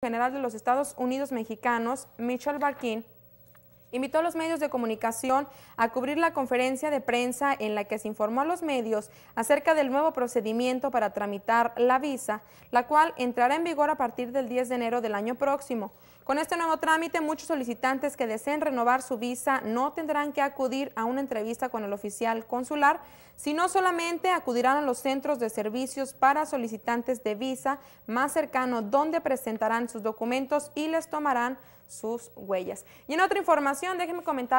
general de los Estados Unidos mexicanos, Mitchell Barkin, invitó a los medios de comunicación a cubrir la conferencia de prensa en la que se informó a los medios acerca del nuevo procedimiento para tramitar la visa, la cual entrará en vigor a partir del 10 de enero del año próximo. Con este nuevo trámite, muchos solicitantes que deseen renovar su visa no tendrán que acudir a una entrevista con el oficial consular, sino solamente acudirán a los centros de servicios para solicitantes de visa más cercano donde presentarán sus documentos y les tomarán sus huellas. Y en otra información, déjenme comentar.